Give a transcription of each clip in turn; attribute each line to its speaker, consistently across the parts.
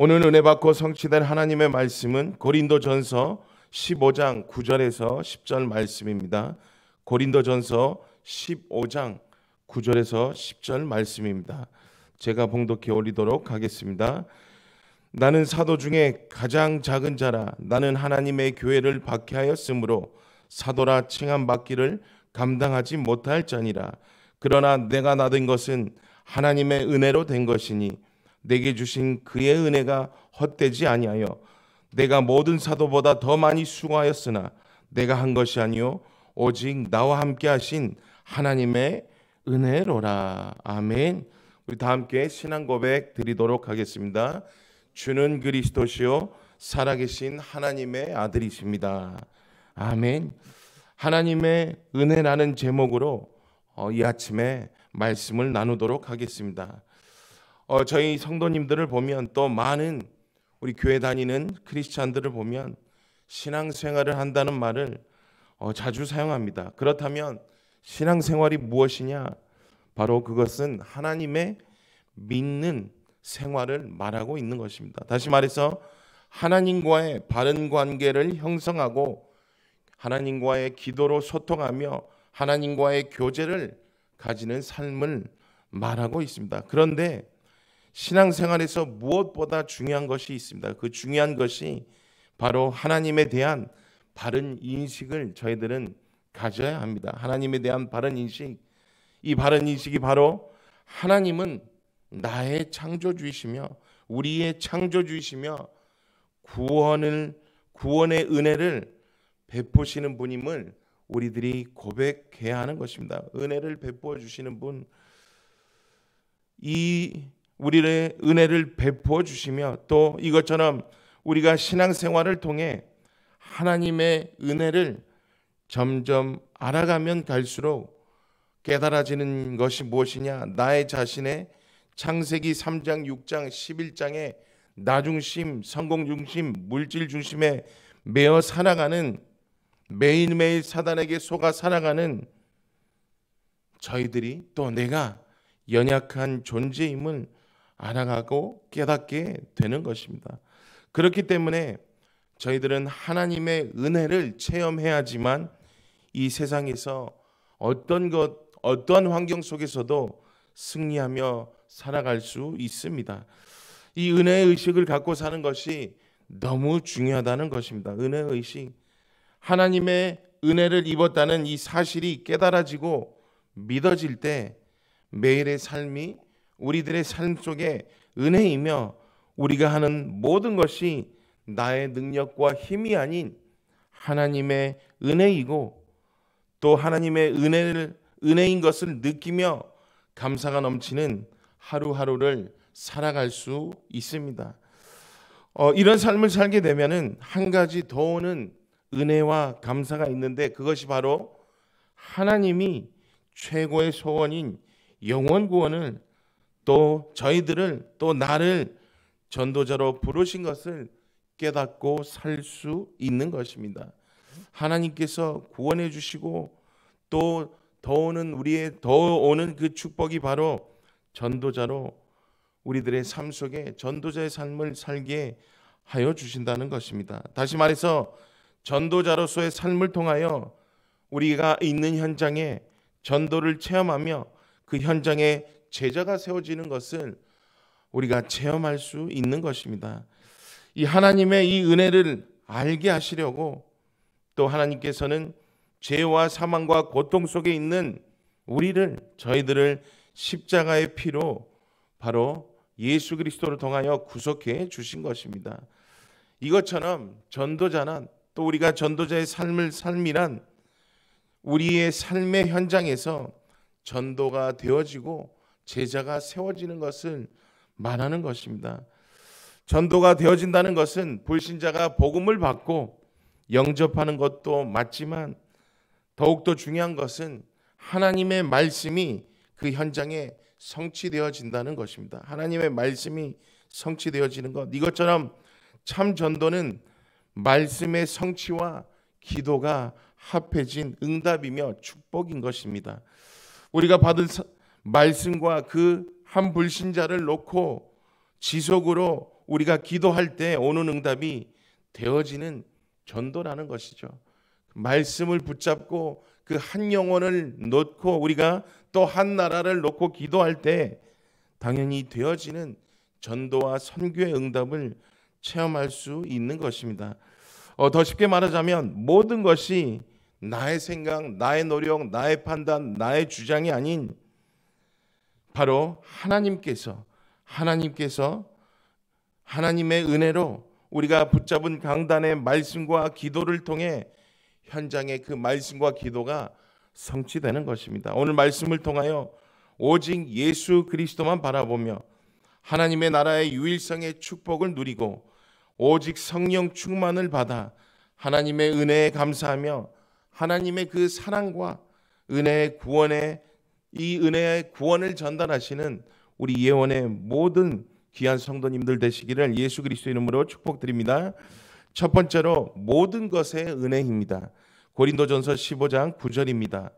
Speaker 1: 오늘 은혜 받고 성취된 하나님의 말씀은 고린도전서 15장 9절에서 10절 말씀입니다. 고린도전서 15장 9절에서 10절 말씀입니다. 제가 봉독해 올리도록 하겠습니다. 나는 사도 중에 가장 작은 자라 나는 하나님의 교회를 박해하였으므로 사도라 칭함 받기를 감당하지 못할 자니라. 그러나 내가 나된 것은 하나님의 은혜로 된 것이니 내게 주신 그의 은혜가 헛되지 아니하여 내가 모든 사도보다 더 많이 수고하였으나 내가 한 것이 아니요 오직 나와 함께 하신 하나님의 은혜로라. 아멘. 우리 다 함께 신앙 고백 드리도록 하겠습니다. 주는 그리스도시요 살아계신 하나님의 아들이십니다. 아멘. 하나님의 은혜라는 제목으로 어, 이 아침에 말씀을 나누도록 하겠습니다. 어, 저희 성도님들을 보면 또 많은 우리 교회 다니는 크리스찬들을 보면 신앙생활을 한다는 말을 어, 자주 사용합니다. 그렇다면 신앙생활이 무엇이냐? 바로 그것은 하나님의 믿는 생활을 말하고 있는 것입니다. 다시 말해서 하나님과의 바른 관계를 형성하고 하나님과의 기도로 소통하며 하나님과의 교제를 가지는 삶을 말하고 있습니다. 그런데 신앙생활에서 무엇보다 중요한 것이 있습니다. 그 중요한 것이 바로 하나님에 대한 바른 인식을 저희들은 가져야 합니다. 하나님에 대한 바른 인식. 이 바른 인식이 바로 하나님은 나의 창조주이시며 우리의 창조주이시며 구원을 구원의 은혜를 베푸시는 분임을 우리들이 고백해야 하는 것입니다. 은혜를 베푸어 주시는 분, 이 우리의 은혜를 베푸어 주시며 또 이것처럼 우리가 신앙생활을 통해 하나님의 은혜를 점점 알아가면 갈수록 깨달아지는 것이 무엇이냐? 나의 자신의 창세기 3장, 6장, 11장의 나중심, 성공중심, 물질중심에 매어 살아가는 매일매일 사단에게 속아 살아가는 저희들이 또 내가 연약한 존재임을 알아가고 깨닫게 되는 것입니다. 그렇기 때문에 저희들은 하나님의 은혜를 체험해야지만 이 세상에서 어떤 것, 어떠 환경 속에서도 승리하며 살아갈 수 있습니다. 이 은혜의 의식을 갖고 사는 것이 너무 중요하다는 것입니다. 은혜의 의식. 하나님의 은혜를 입었다는 이 사실이 깨달아지고 믿어질 때 매일의 삶이 우리들의 삶 속에 은혜이며 우리가 하는 모든 것이 나의 능력과 힘이 아닌 하나님의 은혜이고 또 하나님의 은혜를 은혜인 것을 느끼며 감사가 넘치는 하루하루를 살아갈 수 있습니다. 어, 이런 삶을 살게 되면은 한 가지 더 오는 은혜와 감사가 있는데 그것이 바로 하나님이 최고의 소원인 영원 구원을 또 저희들을 또 나를 전도자로 부르신 것을 깨닫고 살 수 있는 것입니다. 하나님께서 구원해 주시고 또 더 오는 우리의 더 오는 그 축복이 바로 전도자로 우리들의 삶 속에 전도자의 삶을 살게 하여 주신다는 것입니다. 다시 말해서 전도자로서의 삶을 통하여 우리가 있는 현장에 전도를 체험하며 그 현장에 제자가 세워지는 것을 우리가 체험할 수 있는 것입니다. 이 하나님의 이 은혜를 알게 하시려고 또 하나님께서는 죄와 사망과 고통 속에 있는 우리를 저희들을 십자가의 피로 바로 예수 그리스도를 통하여 구속해 주신 것입니다. 이것처럼 전도자는 또 우리가 전도자의 삶을 삶이란 우리의 삶의 현장에서 전도가 되어지고 제자가 세워지는 것은 말하는 것입니다. 전도가 되어진다는 것은 불신자가 복음을 받고 영접하는 것도 맞지만 더욱더 중요한 것은 하나님의 말씀이 그 현장에 성취되어진다는 것입니다. 하나님의 말씀이 성취되어지는 것. 이것처럼 참 전도는 말씀의 성취와 기도가 합해진 응답이며 축복인 것입니다. 우리가 받은 말씀과 그 한 불신자를 놓고 지속으로 우리가 기도할 때 오는 응답이 되어지는 전도라는 것이죠. 말씀을 붙잡고 그 한 영혼을 놓고 우리가 또 한 나라를 놓고 기도할 때 당연히 되어지는 전도와 선교의 응답을 체험할 수 있는 것입니다. 어, 더 쉽게 말하자면 모든 것이 나의 생각, 나의 노력, 나의 판단, 나의 주장이 아닌 바로 하나님께서 하나님께서 하나님의 은혜로 우리가 붙잡은 강단의 말씀과 기도를 통해 현장의 그 말씀과 기도가 성취되는 것입니다. 오늘 말씀을 통하여 오직 예수 그리스도만 바라보며 하나님의 나라의 유일성의 축복을 누리고 오직 성령 충만을 받아 하나님의 은혜에 감사하며 하나님의 그 사랑과 은혜의 구원의 이 은혜의 구원을 전달하시는 우리 예원의 모든 귀한 성도님들 되시기를 예수 그리스도 이름으로 축복드립니다. 첫 번째로 모든 것의 은혜입니다. 고린도전서 15장 9절입니다.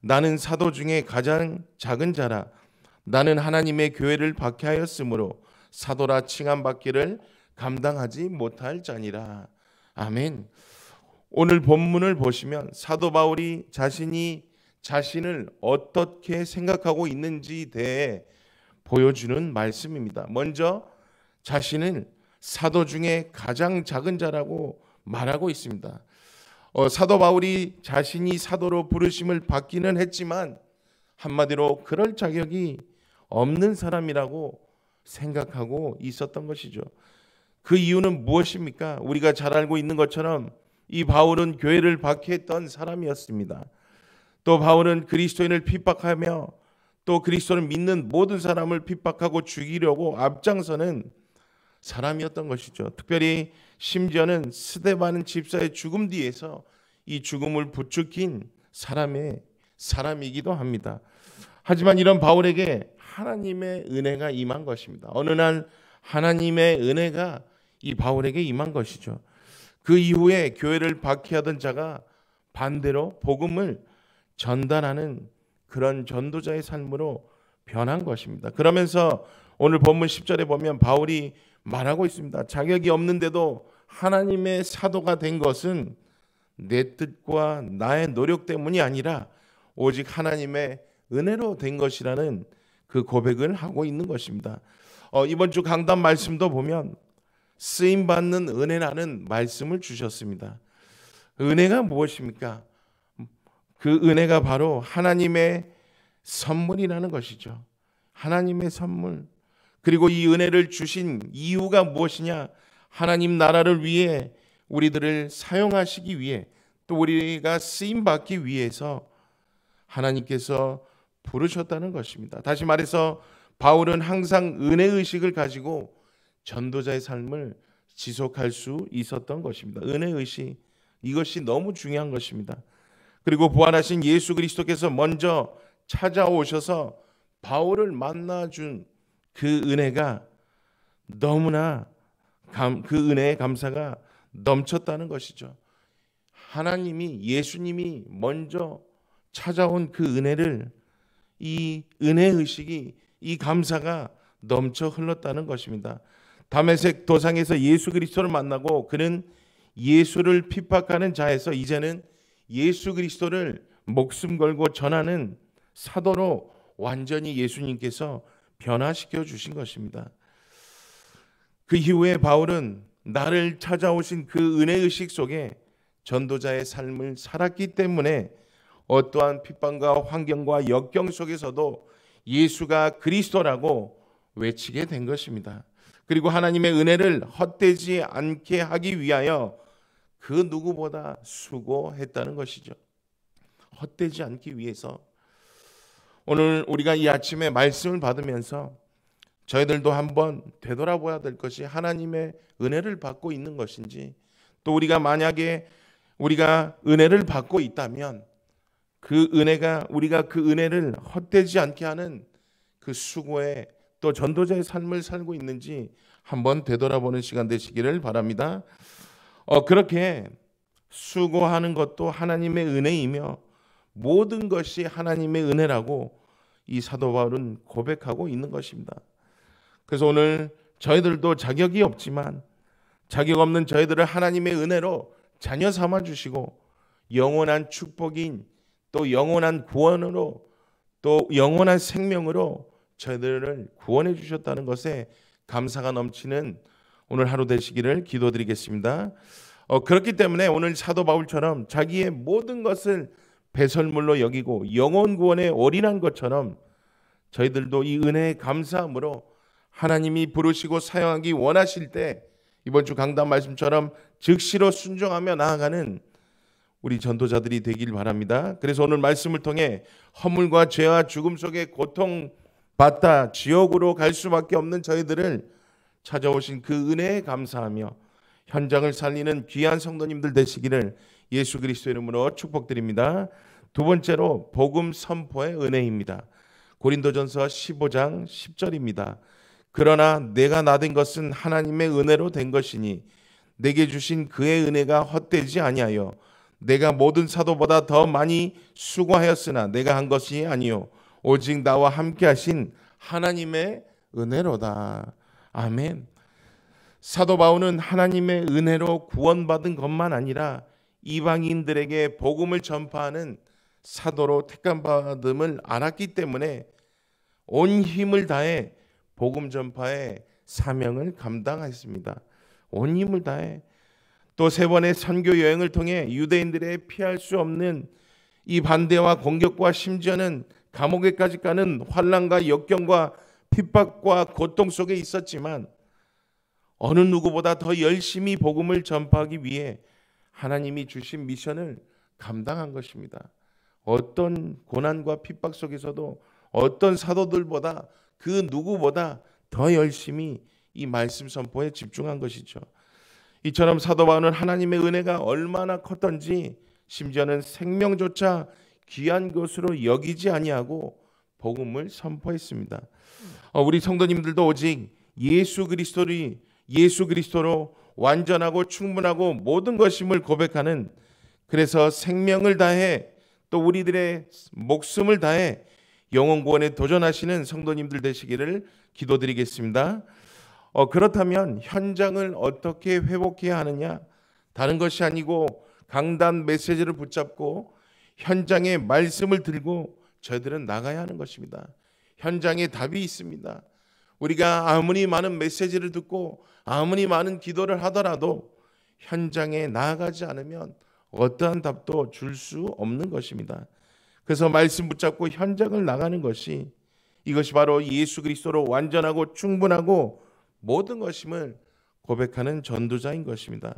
Speaker 1: 나는 사도 중에 가장 작은 자라 나는 하나님의 교회를 박해하였으므로 사도라 칭함 받기를 감당하지 못할 자니라. 아멘. 오늘 본문을 보시면 사도 바울이 자신이 자신을 어떻게 생각하고 있는지 대해 보여주는 말씀입니다. 먼저 자신을 사도 중에 가장 작은 자라고 말하고 있습니다. 어, 사도 바울이 자신이 사도로 부르심을 받기는 했지만 한마디로 그럴 자격이 없는 사람이라고 생각하고 있었던 것이죠. 그 이유는 무엇입니까? 우리가 잘 알고 있는 것처럼 이 바울은 교회를 박해했던 사람이었습니다. 또 바울은 그리스도인을 핍박하며 또 그리스도를 믿는 모든 사람을 핍박하고 죽이려고 앞장서는 사람이었던 것이죠. 특별히 심지어는 스데반 집사의 죽음 뒤에서 이 죽음을 부추긴 사람의 사람이기도 합니다. 하지만 이런 바울에게 하나님의 은혜가 임한 것입니다. 어느 날 하나님의 은혜가 이 바울에게 임한 것이죠. 그 이후에 교회를 박해하던 자가 반대로 복음을 전달하는 그런 전도자의 삶으로 변한 것입니다. 그러면서 오늘 본문 10절에 보면 바울이 말하고 있습니다. 자격이 없는데도 하나님의 사도가 된 것은 내 뜻과 나의 노력 때문이 아니라 오직 하나님의 은혜로 된 것이라는 그 고백을 하고 있는 것입니다. 어, 이번 주 강단 말씀도 보면 쓰임 받는 은혜라는 말씀을 주셨습니다. 은혜가 무엇입니까? 그 은혜가 바로 하나님의 선물이라는 것이죠. 하나님의 선물. 그리고 이 은혜를 주신 이유가 무엇이냐? 하나님 나라를 위해 우리들을 사용하시기 위해 또 우리가 쓰임 받기 위해서 하나님께서 부르셨다는 것입니다. 다시 말해서 바울은 항상 은혜 의식을 가지고 전도자의 삶을 지속할 수 있었던 것입니다. 은혜 의식 이것이 너무 중요한 것입니다. 그리고 부활하신 예수 그리스도께서 먼저 찾아오셔서 바울을 만나준 그 은혜가 너무나 감, 그 은혜의 감사가 넘쳤다는 것이죠. 하나님이 예수님이 먼저 찾아온 그 은혜를 이 은혜 의식이 이 감사가 넘쳐 흘렀다는 것입니다. 담에색 도상에서 예수 그리스도를 만나고 그는 예수를 핍박하는 자에서 이제는 예수 그리스도를 목숨 걸고 전하는 사도로 완전히 예수님께서 변화시켜 주신 것입니다. 그 이후에 바울은 나를 찾아오신 그 은혜 의식 속에 전도자의 삶을 살았기 때문에 어떠한 핍박과 환경과 역경 속에서도 예수가 그리스도라고 외치게 된 것입니다. 그리고 하나님의 은혜를 헛되지 않게 하기 위하여 그 누구보다 수고했다는 것이죠. 헛되지 않기 위해서 오늘 우리가 이 아침에 말씀을 받으면서 저희들도 한번 되돌아봐야 될 것이 하나님의 은혜를 받고 있는 것인지 또 우리가 만약에 우리가 은혜를 받고 있다면 그 은혜가 우리가 그 은혜를 헛되지 않게 하는 그 수고에 또 전도자의 삶을 살고 있는지 한번 되돌아보는 시간 되시기를 바랍니다. 어, 그렇게 수고하는 것도 하나님의 은혜이며 모든 것이 하나님의 은혜라고 이 사도 바울은 고백하고 있는 것입니다. 그래서 오늘 저희들도 자격이 없지만 자격 없는 저희들을 하나님의 은혜로 자녀 삼아 주시고 영원한 축복인 또 영원한 구원으로 또 영원한 생명으로 저희들을 구원해 주셨다는 것에 감사가 넘치는 오늘 하루 되시기를 기도드리겠습니다. 어, 그렇기 때문에 오늘 사도 바울처럼 자기의 모든 것을 배설물로 여기고 영혼 구원에 올인한 것처럼 저희들도 이 은혜의 감사함으로 하나님이 부르시고 사용하기 원하실 때 이번 주 강단 말씀처럼 즉시로 순종하며 나아가는 우리 전도자들이 되길 바랍니다. 그래서 오늘 말씀을 통해 허물과 죄와 죽음 속의 고통 받다 지옥으로 갈 수밖에 없는 저희들을 찾아오신 그 은혜에 감사하며 현장을 살리는 귀한 성도님들 되시기를 예수 그리스도 이름으로 축복드립니다. 두 번째로 복음 선포의 은혜입니다. 고린도전서 15장 10절입니다. 그러나 내가 나된 것은 하나님의 은혜로 된 것이니 내게 주신 그의 은혜가 헛되지 아니하여 내가 모든 사도보다 더 많이 수고하였으나 내가 한 것이 아니요 오직 나와 함께 하신 하나님의 은혜로다. 아멘. 사도 바울은 하나님의 은혜로 구원받은 것만 아니라 이방인들에게 복음을 전파하는 사도로 택함받음을 알았기 때문에 온 힘을 다해 복음 전파의 사명을 감당했습니다. 온 힘을 다해 또 세 번의 선교 여행을 통해 유대인들의 피할 수 없는 이 반대와 공격과 심지어는 감옥에까지 가는 환란과 역경과 핍박과 고통 속에 있었지만 어느 누구보다 더 열심히 복음을 전파하기 위해 하나님이 주신 미션을 감당한 것입니다. 어떤 고난과 핍박 속에서도 어떤 사도들보다 그 누구보다 더 열심히 이 말씀 선포에 집중한 것이죠. 이처럼 사도 바울은 하나님의 은혜가 얼마나 컸던지 심지어는 생명조차 귀한 것으로 여기지 아니하고 복음을 선포했습니다. 어, 우리 성도님들도 오직 예수 그리스도를 예수 그리스도로 완전하고 충분하고 모든 것임을 고백하는 그래서 생명을 다해 또 우리들의 목숨을 다해 영원 구원에 도전하시는 성도님들 되시기를 기도드리겠습니다. 어, 그렇다면 현장을 어떻게 회복해야 하느냐? 다른 것이 아니고 강단 메시지를 붙잡고 현장의 말씀을 들고 저들은 희 나가야 하는 것입니다. 현장에 답이 있습니다. 우리가 아무리 많은 메시지를 듣고 아무리 많은 기도를 하더라도 현장에 나아가지 않으면 어떠한 답도 줄 수 없는 것입니다. 그래서 말씀 붙잡고 현장을 나가는 것이 이것이 바로 예수 그리스도로 완전하고 충분하고 모든 것임을 고백하는 전도자인 것입니다.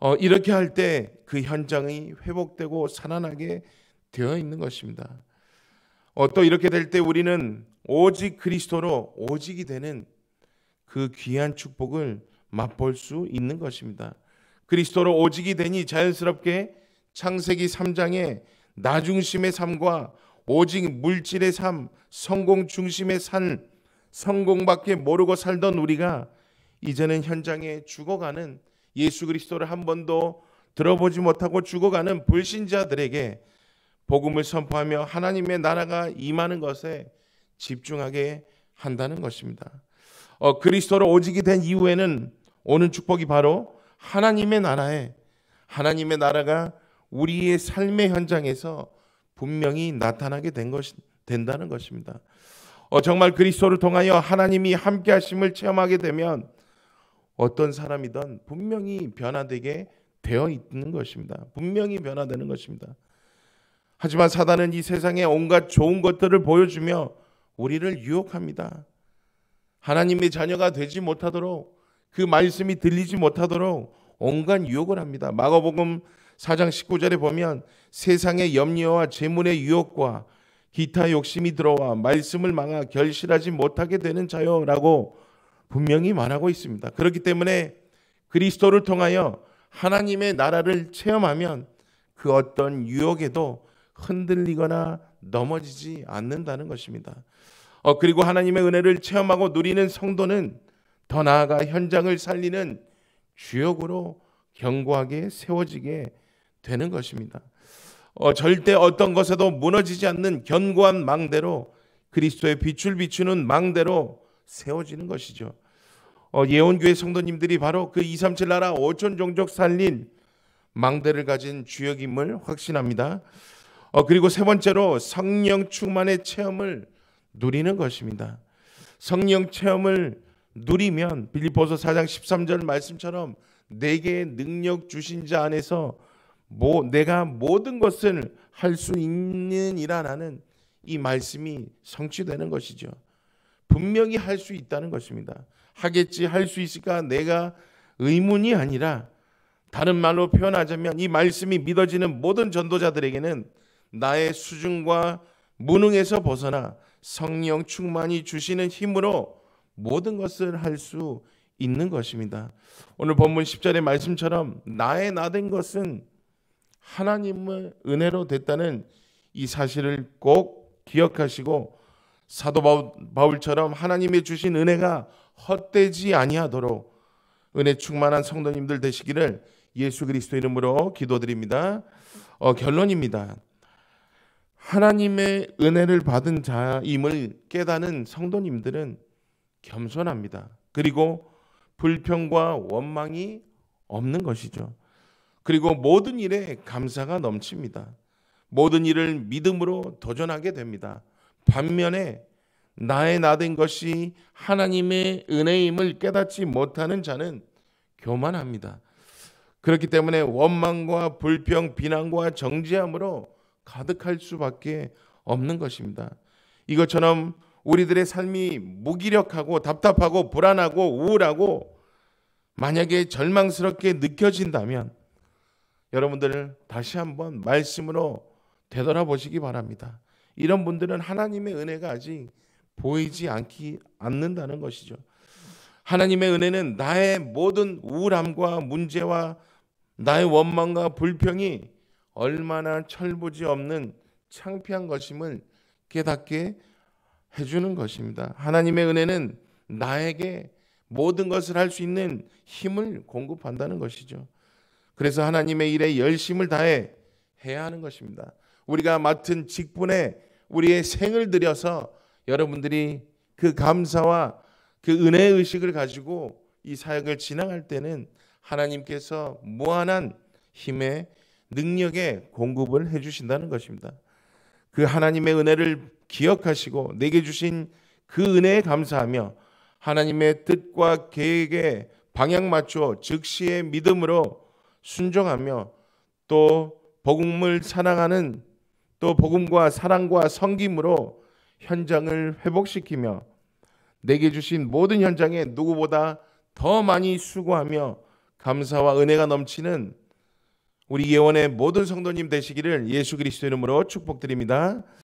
Speaker 1: 어, 이렇게 할 때 그 현장이 회복되고 살아나게 되어 있는 것입니다. 어, 또 이렇게 될 때 우리는 오직 그리스도로 오직이 되는 그 귀한 축복을 맛볼 수 있는 것입니다. 그리스도로 오직이 되니 자연스럽게 창세기 3장에 나중심의 삶과 오직 물질의 삶, 성공 중심의 삶, 성공밖에 모르고 살던 우리가 이제는 현장에 죽어가는 예수 그리스도를 한 번도 들어보지 못하고 죽어가는 불신자들에게 복음을 선포하며 하나님의 나라가 임하는 것에 집중하게 한다는 것입니다. 어, 그리스도로 오직이 된 이후에는 오는 축복이 바로 하나님의 나라에 하나님의 나라가 우리의 삶의 현장에서 분명히 나타나게 된 것이 된다는 것입니다. 어, 정말 그리스도를 통하여 하나님이 함께 하심을 체험하게 되면 어떤 사람이든 분명히 변화되게 되어 있는 것입니다. 분명히 변화되는 것입니다. 하지만 사단은 이세상에 온갖 좋은 것들을 보여주며 우리를 유혹합니다. 하나님의 자녀가 되지 못하도록 그 말씀이 들리지 못하도록 온갖 유혹을 합니다. 마가복음 4장 19절에 보면 세상의 염려와 재물의 유혹과 기타 욕심이 들어와 말씀을 망하 결실하지 못하게 되는 자요라고 분명히 말하고 있습니다. 그렇기 때문에 그리스도를 통하여 하나님의 나라를 체험하면 그 어떤 유혹에도 흔들리거나 넘어지지 않는다는 것입니다. 어, 그리고 하나님의 은혜를 체험하고 누리는 성도는 더 나아가 현장을 살리는 주역으로 견고하게 세워지게 되는 것입니다. 어, 절대 어떤 것에도 무너지지 않는 견고한 망대로 그리스도의 빛을 비추는 망대로 세워지는 것이죠. 어, 예원교회 성도님들이 바로 그237 나라 5천 종족 살린 망대를 가진 주역임을 확신합니다. 어, 그리고 세 번째로 성령 충만의 체험을 누리는 것입니다. 성령 체험을 누리면 빌립보서 4장 13절 말씀처럼 내게 능력 주신 자 안에서 뭐 내가 모든 것을 할 수 있는이라 는이 말씀이 성취되는 것이죠. 분명히 할 수 있다는 것입니다. 하겠지 할 수 있을까 내가 의문이 아니라 다른 말로 표현하자면 이 말씀이 믿어지는 모든 전도자들에게는 나의 수준과 무능에서 벗어나 성령 충만이 주시는 힘으로 모든 것을 할 수 있는 것입니다. 오늘 본문 10절의 말씀처럼 나의 나 된 것은 하나님의 은혜로 됐다는 이 사실을 꼭 기억하시고 사도 바울처럼 하나님의 주신 은혜가 헛되지 아니하도록 은혜 충만한 성도님들 되시기를 예수 그리스도 이름으로 기도드립니다. 어, 결론입니다. 하나님의 은혜를 받은 자임을 깨닫는 성도님들은 겸손합니다. 그리고 불평과 원망이 없는 것이죠. 그리고 모든 일에 감사가 넘칩니다. 모든 일을 믿음으로 도전하게 됩니다. 반면에 나의 나된 것이 하나님의 은혜임을 깨닫지 못하는 자는 교만합니다. 그렇기 때문에 원망과 불평, 비난과 정지함으로 가득할 수밖에 없는 것입니다. 이것처럼 우리들의 삶이 무기력하고 답답하고 불안하고 우울하고 만약에 절망스럽게 느껴진다면 여러분들 다시 한번 말씀으로 되돌아보시기 바랍니다. 이런 분들은 하나님의 은혜가 아직 보이지 않기 않는다는 것이죠. 하나님의 은혜는 나의 모든 우울함과 문제와 나의 원망과 불평이 얼마나 철부지 없는 창피한 것임을 깨닫게 해주는 것입니다. 하나님의 은혜는 나에게 모든 것을 할 수 있는 힘을 공급한다는 것이죠. 그래서 하나님의 일에 열심을 다해 해야 하는 것입니다. 우리가 맡은 직분에 우리의 생을 들여서 여러분들이 그 감사와 그 은혜 의식을 가지고 이 사역을 진행할 때는 하나님께서 무한한 힘의 능력의 공급을 해 주신다는 것입니다. 그 하나님의 은혜를 기억하시고 내게 주신 그 은혜에 감사하며 하나님의 뜻과 계획에 방향 맞춰 즉시의 믿음으로 순종하며 또 복음을 사랑하는 또 복음과 사랑과 성김으로 현장을 회복시키며 내게 주신 모든 현장에 누구보다 더 많이 수고하며 감사와 은혜가 넘치는 우리 예원의 모든 성도님 되시기를 예수 그리스도 이름으로 축복드립니다.